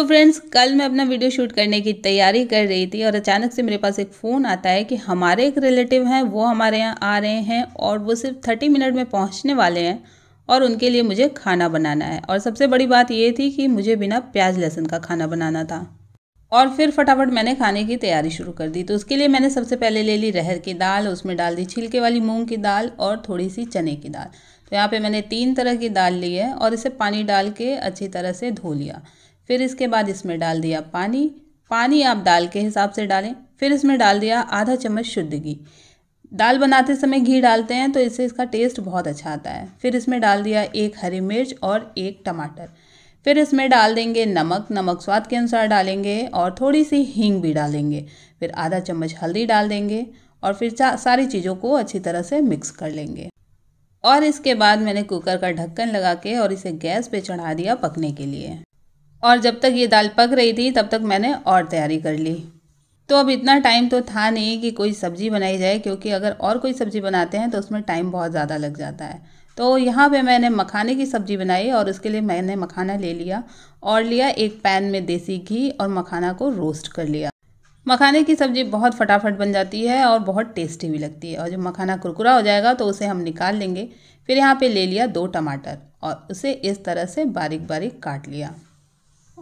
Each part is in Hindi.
तो फ्रेंड्स कल मैं अपना वीडियो शूट करने की तैयारी कर रही थी और अचानक से मेरे पास एक फ़ोन आता है कि हमारे एक रिलेटिव हैं वो हमारे यहाँ आ रहे हैं और वो सिर्फ थर्टी मिनट में पहुँचने वाले हैं और उनके लिए मुझे खाना बनाना है और सबसे बड़ी बात ये थी कि मुझे बिना प्याज लहसुन का खाना बनाना था और फिर फटाफट मैंने खाने की तैयारी शुरू कर दी तो उसके लिए मैंने सबसे पहले ले ली रहर की दाल उसमें डाल दी छिलके वाली मूंग की दाल और थोड़ी सी चने की दाल तो यहाँ पे मैंने तीन तरह की दाल ली है और इसे पानी डाल के अच्छी तरह से धो लिया फिर इसके बाद इसमें डाल दिया पानी पानी आप दाल के हिसाब से डालें फिर इसमें डाल दिया आधा चम्मच शुद्ध घी दाल बनाते समय घी डालते हैं तो इससे इसका टेस्ट बहुत अच्छा आता है फिर इसमें डाल दिया एक हरी मिर्च और एक टमाटर फिर इसमें डाल देंगे नमक नमक स्वाद के अनुसार डालेंगे और थोड़ी सी हींग भी डालेंगे फिर आधा चम्मच हल्दी डाल देंगे और फिर सारी चीज़ों को अच्छी तरह से मिक्स कर लेंगे और इसके बाद मैंने कुकर का ढक्कन लगा के और इसे गैस पे चढ़ा दिया पकने के लिए और जब तक ये दाल पक रही थी तब तक मैंने और तैयारी कर ली तो अब इतना टाइम तो था नहीं कि कोई सब्ज़ी बनाई जाए क्योंकि अगर और कोई सब्ज़ी बनाते हैं तो उसमें टाइम बहुत ज़्यादा लग जाता है तो यहाँ पे मैंने मखाने की सब्ज़ी बनाई और उसके लिए मैंने मखाना ले लिया और लिया एक पैन में देसी घी और मखाना को रोस्ट कर लिया मखाने की सब्ज़ी बहुत फटाफट बन जाती है और बहुत टेस्टी भी लगती है और जब मखाना कुरकुरा हो जाएगा तो उसे हम निकाल लेंगे फिर यहाँ पे ले लिया दो टमाटर और उसे इस तरह से बारीक बारीक काट लिया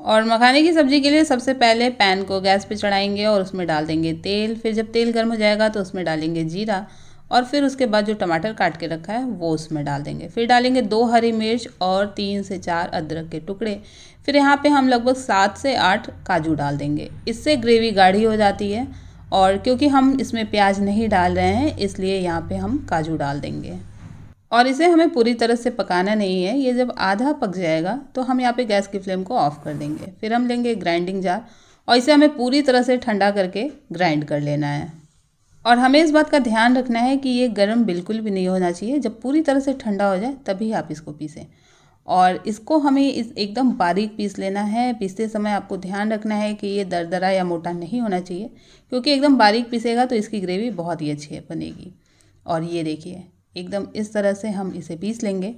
और मखाने की सब्ज़ी के लिए सबसे पहले पैन को गैस पे चढ़ाएंगे और उसमें डाल देंगे तेल फिर जब तेल गर्म हो जाएगा तो उसमें डालेंगे जीरा और फिर उसके बाद जो टमाटर काट के रखा है वो उसमें डाल देंगे फिर डालेंगे दो हरी मिर्च और तीन से चार अदरक के टुकड़े फिर यहाँ पे हम लगभग सात से आठ काजू डाल देंगे इससे ग्रेवी गाढ़ी हो जाती है और क्योंकि हम इसमें प्याज नहीं डाल रहे हैं इसलिए यहाँ पे हम काजू डाल देंगे और इसे हमें पूरी तरह से पकाना नहीं है ये जब आधा पक जाएगा तो हम यहाँ पे गैस की फ्लेम को ऑफ़ कर देंगे फिर हम लेंगे ग्राइंडिंग जार और इसे हमें पूरी तरह से ठंडा करके ग्राइंड कर लेना है और हमें इस बात का ध्यान रखना है कि ये गर्म बिल्कुल भी नहीं होना चाहिए जब पूरी तरह से ठंडा हो जाए तभी आप इसको पीसें और इसको हमें इस एकदम बारीक पीस लेना है पीसते समय आपको ध्यान रखना है कि ये दरदरा या मोटा नहीं होना चाहिए क्योंकि एकदम बारीक पीसेगा तो इसकी ग्रेवी बहुत ही अच्छी बनेगी और ये देखिए एकदम इस तरह से हम इसे पीस लेंगे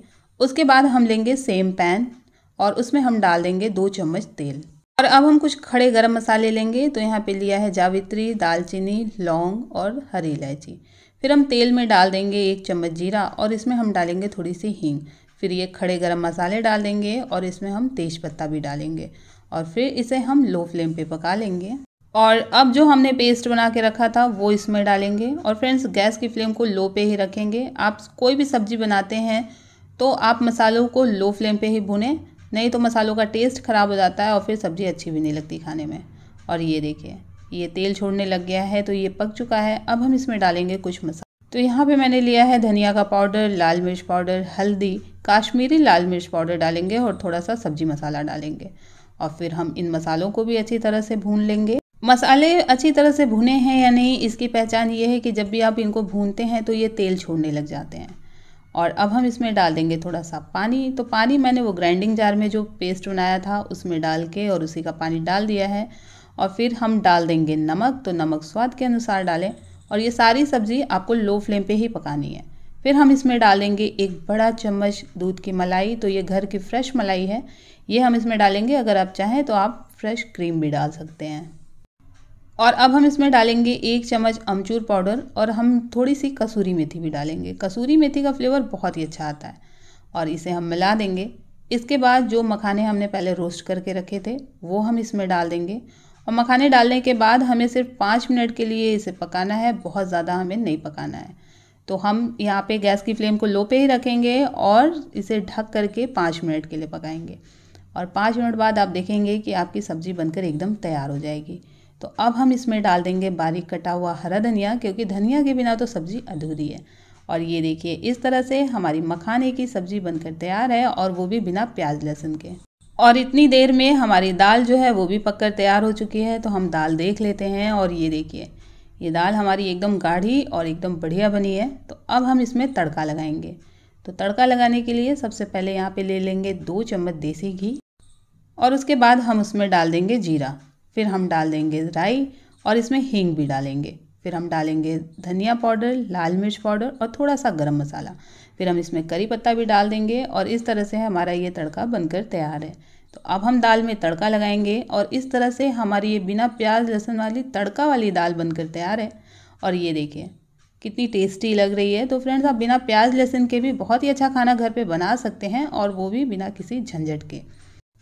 उसके बाद हम लेंगे सेम पैन और उसमें हम डाल देंगे दो चम्मच तेल और अब हम कुछ खड़े गरम मसाले लेंगे तो यहाँ पे लिया है जावित्री दालचीनी लौंग और हरी इलायची फिर हम तेल में डाल देंगे एक चम्मच जीरा और इसमें हम डालेंगे थोड़ी सी हींग फिर ये खड़े गरम मसाले डाल देंगे और इसमें हम तेज़पत्ता भी डालेंगे और फिर इसे हम लो फ्लेम पे पका लेंगे और अब जो हमने पेस्ट बना के रखा था वो इसमें डालेंगे और फ्रेंड्स गैस की फ्लेम को लो पे ही रखेंगे आप कोई भी सब्जी बनाते हैं तो आप मसालों को लो फ्लेम पे ही भुने नहीं तो मसालों का टेस्ट ख़राब हो जाता है और फिर सब्ज़ी अच्छी भी नहीं लगती खाने में और ये देखिए ये तेल छोड़ने लग गया है तो ये पक चुका है अब हम इसमें डालेंगे कुछ मसाला तो यहाँ पे मैंने लिया है धनिया का पाउडर लाल मिर्च पाउडर हल्दी काश्मीरी लाल मिर्च पाउडर डालेंगे और थोड़ा सा सब्जी मसाला डालेंगे और फिर हम इन मसालों को भी अच्छी तरह से भून लेंगे मसाले अच्छी तरह से भुने हैं या नहीं इसकी पहचान ये है कि जब भी आप इनको भूनते हैं तो ये तेल छोड़ने लग जाते हैं और अब हम इसमें डाल देंगे थोड़ा सा पानी तो पानी मैंने वो ग्राइंडिंग जार में जो पेस्ट बनाया था उसमें डाल के और उसी का पानी डाल दिया है और फिर हम डाल देंगे नमक तो नमक स्वाद के अनुसार डालें और ये सारी सब्ज़ी आपको लो फ्लेम पे ही पकानी है फिर हम इसमें डालेंगे एक बड़ा चम्मच दूध की मलाई तो ये घर की फ्रेश मलाई है ये हम इसमें डालेंगे अगर आप चाहें तो आप फ्रेश क्रीम भी डाल सकते हैं और अब हम इसमें डालेंगे एक चम्मच अमचूर पाउडर और हम थोड़ी सी कसूरी मेथी भी डालेंगे कसूरी मेथी का फ्लेवर बहुत ही अच्छा आता है और इसे हम मिला देंगे इसके बाद जो मखाने हमने पहले रोस्ट करके रखे थे वो हम इसमें डाल देंगे और मखाने डालने के बाद हमें सिर्फ पाँच मिनट के लिए इसे पकाना है बहुत ज़्यादा हमें नहीं पकाना है तो हम यहाँ पे गैस की फ्लेम को लो पे ही रखेंगे और इसे ढक करके पाँच मिनट के लिए पकाएंगे और पाँच मिनट बाद आप देखेंगे कि आपकी सब्ज़ी बनकर एकदम तैयार हो जाएगी तो अब हम इसमें डाल देंगे बारीक कटा हुआ हरा धनिया क्योंकि धनिया के बिना तो सब्ज़ी अधूरी है और ये देखिए इस तरह से हमारी मखाने की सब्ज़ी बनकर तैयार है और वो भी बिना प्याज लहसुन के और इतनी देर में हमारी दाल जो है वो भी पककर तैयार हो चुकी है तो हम दाल देख लेते हैं और ये देखिए ये दाल हमारी एकदम गाढ़ी और एकदम बढ़िया बनी है तो अब हम इसमें तड़का लगाएंगे तो तड़का लगाने के लिए सबसे पहले यहाँ पे ले लेंगे दो चम्मच देसी घी और उसके बाद हम उसमें डाल देंगे जीरा फिर हम डाल देंगे राई और इसमें हींग भी डालेंगे फिर हम डालेंगे धनिया पाउडर लाल मिर्च पाउडर और थोड़ा सा गरम मसाला फिर हम इसमें करी पत्ता भी डाल देंगे और इस तरह से हमारा ये तड़का बनकर तैयार है तो अब हम दाल में तड़का लगाएंगे और इस तरह से हमारी ये बिना प्याज लहसुन वाली तड़का वाली दाल बनकर तैयार है और ये देखिए कितनी टेस्टी लग रही है तो फ्रेंड्स आप बिना प्याज लहसुन के भी बहुत ही अच्छा खाना घर पर बना सकते हैं और वो भी बिना किसी झंझट के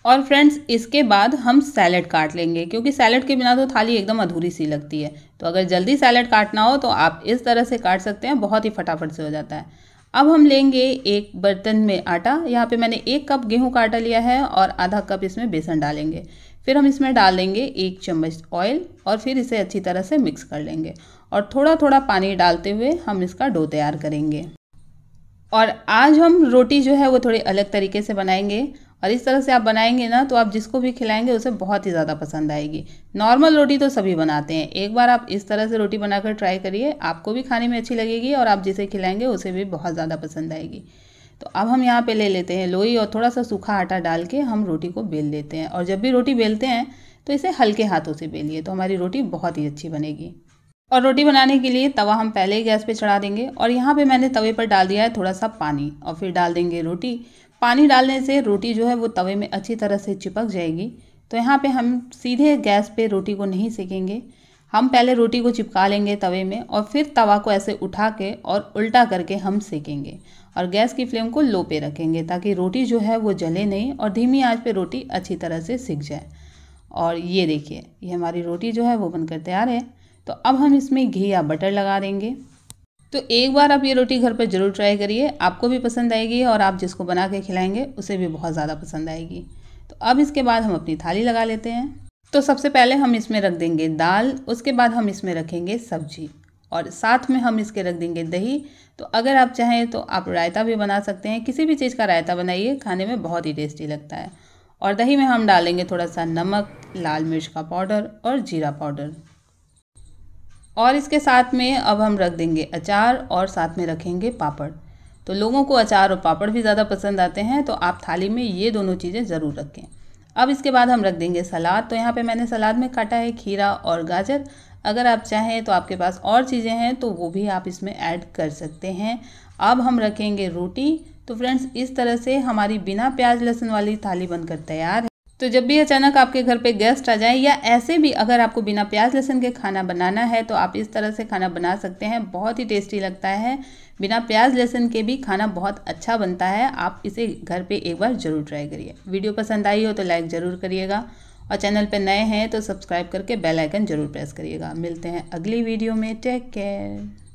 और फ्रेंड्स इसके बाद हम सैलड काट लेंगे क्योंकि सैलड के बिना तो थाली एकदम अधूरी सी लगती है तो अगर जल्दी सैलड काटना हो तो आप इस तरह से काट सकते हैं बहुत ही फटाफट से हो जाता है अब हम लेंगे एक बर्तन में आटा यहाँ पे मैंने एक कप गेहूं का आटा लिया है और आधा कप इसमें बेसन डालेंगे फिर हम इसमें डाल देंगे एक चम्मच ऑयल और फिर इसे अच्छी तरह से मिक्स कर लेंगे और थोड़ा थोड़ा पानी डालते हुए हम इसका डो तैयार करेंगे और आज हम रोटी जो है वो थोड़े अलग तरीके से बनाएंगे और इस तरह से आप बनाएंगे ना तो आप जिसको भी खिलाएंगे उसे बहुत ही ज़्यादा पसंद आएगी नॉर्मल रोटी तो सभी बनाते हैं एक बार आप इस तरह से रोटी बनाकर ट्राई करिए आपको भी खाने में अच्छी लगेगी और आप जिसे खिलाएंगे उसे भी बहुत ज़्यादा पसंद आएगी तो अब हम यहाँ पे ले लेते हैं लोई और थोड़ा सा सूखा आटा डाल के हम रोटी को बेल लेते हैं और जब भी रोटी बेलते हैं तो इसे हल्के हाथों से बेलिए तो हमारी रोटी बहुत ही अच्छी बनेगी और रोटी बनाने के लिए तवा हम पहले ही गैस पे चढ़ा देंगे और यहाँ पे मैंने तवे पर डाल दिया है थोड़ा सा पानी और फिर डाल देंगे रोटी पानी डालने से रोटी जो है वो तवे में अच्छी तरह से चिपक जाएगी तो यहाँ पे हम सीधे गैस पे रोटी को नहीं सेकेंगे हम पहले रोटी को चिपका लेंगे तवे में और फिर तवा को ऐसे उठा के और उल्टा करके हम सेकेंगे और गैस की फ्लेम को लो पे रखेंगे ताकि रोटी जो है वो जले नहीं और धीमी आंच पे रोटी अच्छी तरह से सिक जाए और ये देखिए ये हमारी रोटी जो है वो बनकर तैयार है तो अब हम इसमें घी या बटर लगा देंगे तो एक बार आप ये रोटी घर पर ज़रूर ट्राई करिए आपको भी पसंद आएगी और आप जिसको बना के खिलाएंगे उसे भी बहुत ज़्यादा पसंद आएगी तो अब इसके बाद हम अपनी थाली लगा लेते हैं तो सबसे पहले हम इसमें रख देंगे दाल उसके बाद हम इसमें रखेंगे सब्जी और साथ में हम इसके रख देंगे दही तो अगर आप चाहें तो आप रायता भी बना सकते हैं किसी भी चीज़ का रायता बनाइए खाने में बहुत ही टेस्टी लगता है और दही में हम डालेंगे थोड़ा सा नमक लाल मिर्च का पाउडर और जीरा पाउडर और इसके साथ में अब हम रख देंगे अचार और साथ में रखेंगे पापड़ तो लोगों को अचार और पापड़ भी ज़्यादा पसंद आते हैं तो आप थाली में ये दोनों चीज़ें ज़रूर रखें अब इसके बाद हम रख देंगे सलाद तो यहाँ पे मैंने सलाद में काटा है खीरा और गाजर अगर आप चाहें तो आपके पास और चीज़ें हैं तो वो भी आप इसमें ऐड कर सकते हैं अब हम रखेंगे रोटी तो फ्रेंड्स इस तरह से हमारी बिना प्याज लहसुन वाली थाली बनकर तैयार तो जब भी अचानक आपके घर पे गेस्ट आ जाए या ऐसे भी अगर आपको बिना प्याज लहसुन के खाना बनाना है तो आप इस तरह से खाना बना सकते हैं बहुत ही टेस्टी लगता है बिना प्याज लहसुन के भी खाना बहुत अच्छा बनता है आप इसे घर पे एक बार ज़रूर ट्राई करिए वीडियो पसंद आई हो तो लाइक ज़रूर करिएगा और चैनल पर नए हैं तो सब्सक्राइब करके बेलाइकन ज़रूर प्रेस करिएगा मिलते हैं अगली वीडियो में टेक केयर